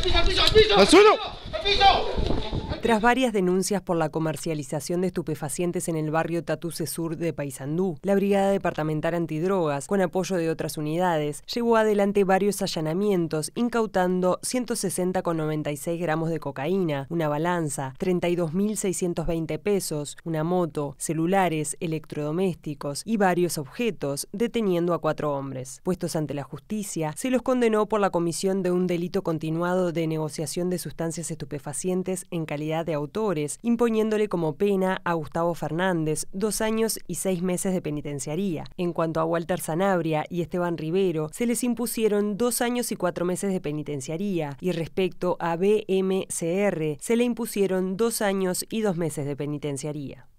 piso, piso, piso! Assuno! Piso! Tras varias denuncias por la comercialización de estupefacientes en el barrio Tatuce Sur de Paysandú, la Brigada Departamental Antidrogas, con apoyo de otras unidades, llevó adelante varios allanamientos, incautando 160,96 gramos de cocaína, una balanza, 32.620 pesos, una moto, celulares, electrodomésticos y varios objetos, deteniendo a cuatro hombres. Puestos ante la justicia, se los condenó por la comisión de un delito continuado de negociación de sustancias estupefacientes en calidad de Autores, imponiéndole como pena a Gustavo Fernández dos años y seis meses de penitenciaría. En cuanto a Walter Sanabria y Esteban Rivero, se les impusieron dos años y cuatro meses de penitenciaría y respecto a BMCR se le impusieron dos años y dos meses de penitenciaría.